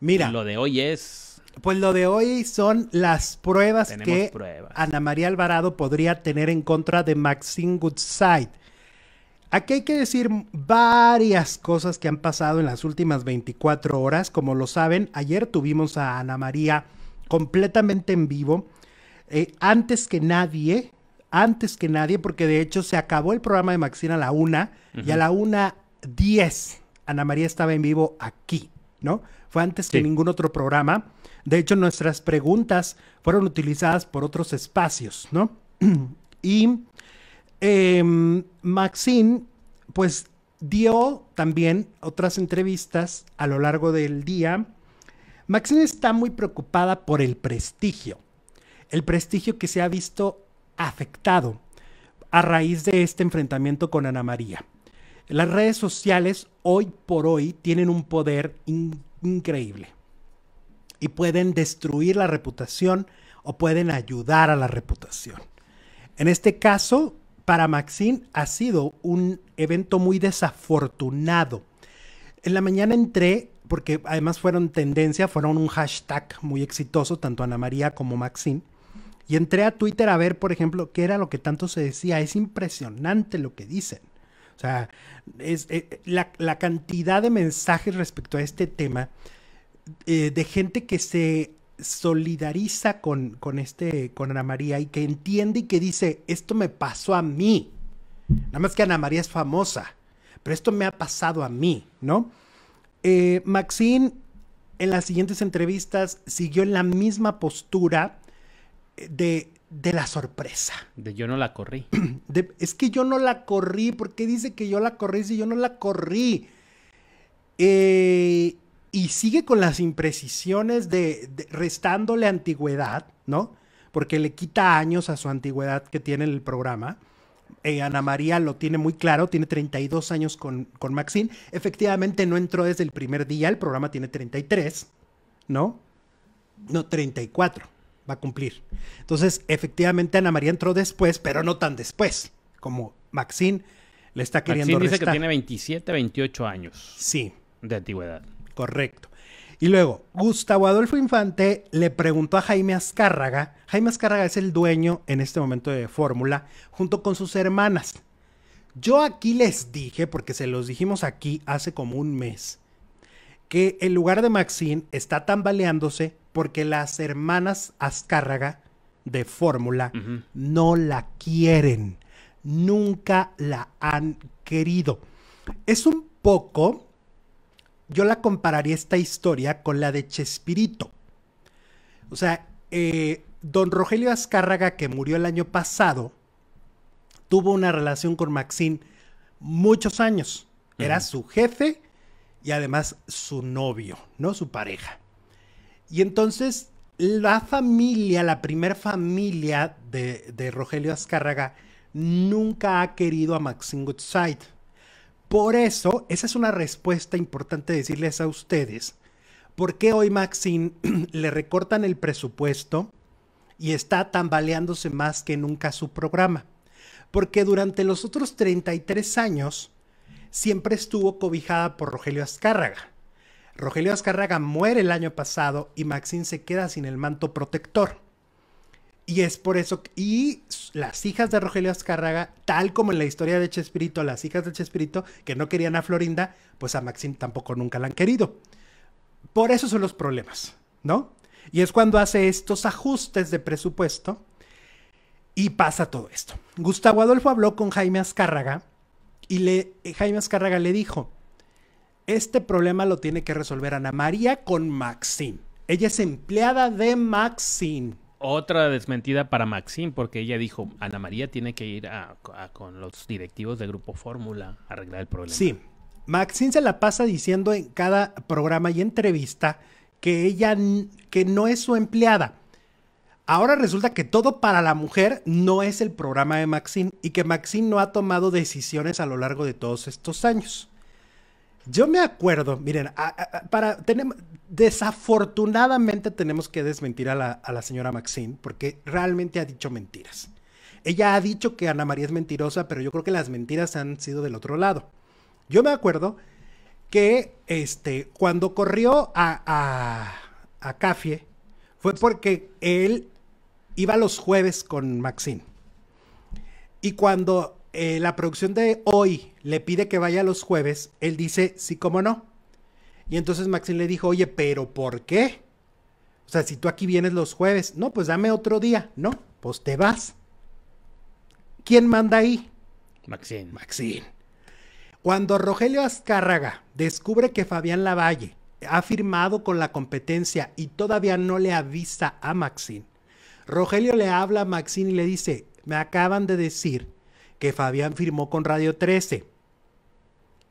Mira. Lo de hoy es. Pues lo de hoy son las pruebas que Ana María Alvarado podría tener en contra de Maxine Goodside. Aquí hay que decir varias cosas que han pasado en las últimas 24 horas. Como lo saben, ayer tuvimos a Ana María completamente en vivo. Eh, antes que nadie, antes que nadie, porque de hecho se acabó el programa de Maxine a la una y a la una diez Ana María estaba en vivo aquí. ¿no? Fue antes que ningún otro programa. De hecho, nuestras preguntas fueron utilizadas por otros espacios, ¿no? y em, Maxine, pues dio también otras entrevistas a lo largo del día. Maxine está muy preocupada por el prestigio, el prestigio que se ha visto afectado a raíz de este enfrentamiento con Ana María, las redes sociales hoy por hoy tienen un poder increíble y pueden destruir la reputación o pueden ayudar a la reputación. En este caso, para Maxine ha sido un evento muy desafortunado. En la mañana entré, porque además fueron tendencia, fueron un hashtag muy exitoso, tanto Ana María como Maxine. Y entré a Twitter a ver, por ejemplo, qué era lo que tanto se decía. Es impresionante lo que dicen. O sea, es, eh, la, cantidad de mensajes respecto a este tema eh, de gente que se solidariza con, este, con Ana María y que entiende y que dice, esto me pasó a mí. Nada más que Ana María es famosa, pero esto me ha pasado a mí, ¿no? Eh, Maxine en las siguientes entrevistas siguió en la misma postura de de la sorpresa. De yo no la corrí. es que yo no la corrí. ¿Por qué dice que yo la corrí si yo no la corrí? Eh, y sigue con las imprecisiones de, restándole antigüedad, ¿no? Porque le quita años a su antigüedad que tiene el programa. Eh, Ana María lo tiene muy claro, tiene 32 años con, con Maxine. Efectivamente no entró desde el primer día, el programa tiene 33, ¿no? No, 34 va a cumplir. Entonces, efectivamente, Ana María entró después, pero no tan después como Maxine le está queriendo Maxine dice que tiene 27, 28 años. Sí. De antigüedad. Correcto. Y luego, Gustavo Adolfo Infante le preguntó a Jaime Azcárraga. Jaime Azcárraga es el dueño en este momento de Fórmula, junto con sus hermanas. Yo aquí les dije, porque se los dijimos aquí hace como un mes, que el lugar de Maxine está tambaleándose porque las hermanas Azcárraga de Fórmula no la quieren, nunca la han querido. Es un poco, yo la compararía esta historia con la de Chespirito. O sea, eh, don Rogelio Azcárraga, que murió el año pasado, tuvo una relación con Maxine muchos años. Era su jefe y además su novio, ¿no? Su pareja. Y entonces la familia, la primer familia de, Rogelio Azcárraga, nunca ha querido a Maxine Goodside. Por eso, esa es una respuesta importante decirles a ustedes. ¿Por qué hoy Maxine le recortan el presupuesto y está tambaleándose más que nunca su programa? Porque durante los otros 33 años siempre estuvo cobijada por Rogelio Azcárraga. Rogelio Azcárraga muere el año pasado y Maxine se queda sin el manto protector. Y es por eso, y las hijas de Rogelio Azcárraga, tal como en la historia de Chespirito, las hijas de Chespirito, que no querían a Florinda, pues a Maxine tampoco nunca la han querido. Por eso son los problemas, ¿no? Y es cuando hace estos ajustes de presupuesto y pasa todo esto. Gustavo Adolfo habló con Jaime Azcárraga y le, eh, Jaime Azcárraga le dijo, este problema lo tiene que resolver Ana María con Maxine. Ella es empleada de Maxine. Otra desmentida para Maxine, porque ella dijo, Ana María tiene que ir con los directivos de Grupo Fórmula a arreglar el problema. Sí, Maxine se la pasa diciendo en cada programa y entrevista que ella que no es su empleada. Ahora resulta que todo para la mujer no es el programa de Maxine y que Maxine no ha tomado decisiones a lo largo de todos estos años. Yo me acuerdo, miren, para desafortunadamente tenemos que desmentir a la, señora Maxine porque realmente ha dicho mentiras. Ella ha dicho que Ana María es mentirosa, pero yo creo que las mentiras han sido del otro lado. Yo me acuerdo que este, cuando corrió a, a Cafie fue porque él iba los jueves con Maxine. Y cuando eh, la producción de hoy le pide que vaya los jueves, él dice, sí, cómo no. Y entonces Maxine le dijo, oye, pero ¿por qué? O sea, si tú aquí vienes los jueves, no, pues dame otro día. No, pues te vas. ¿Quién manda ahí? Maxine. Maxine. Cuando Rogelio Azcárraga descubre que Fabián Lavalle ha firmado con la competencia y todavía no le avisa a Maxine, Rogelio le habla a Maxine y le dice, me acaban de decir que Fabián firmó con Radio 13.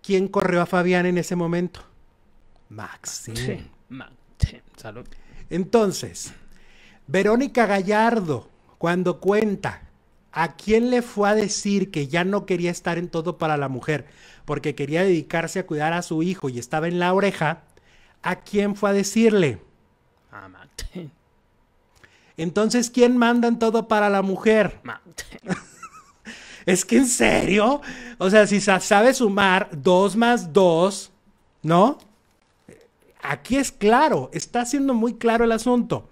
¿Quién corrió a Fabián en ese momento? Max. Sí, Entonces, Verónica Gallardo, cuando cuenta a quién le fue a decir que ya no quería estar en todo para la mujer, porque quería dedicarse a cuidar a su hijo y estaba en la oreja, ¿a quién fue a decirle? A Entonces, ¿quién manda en todo para la mujer? es que en serio, o sea, si sabe sumar 2 más 2, ¿no? Aquí es claro, está siendo muy claro el asunto.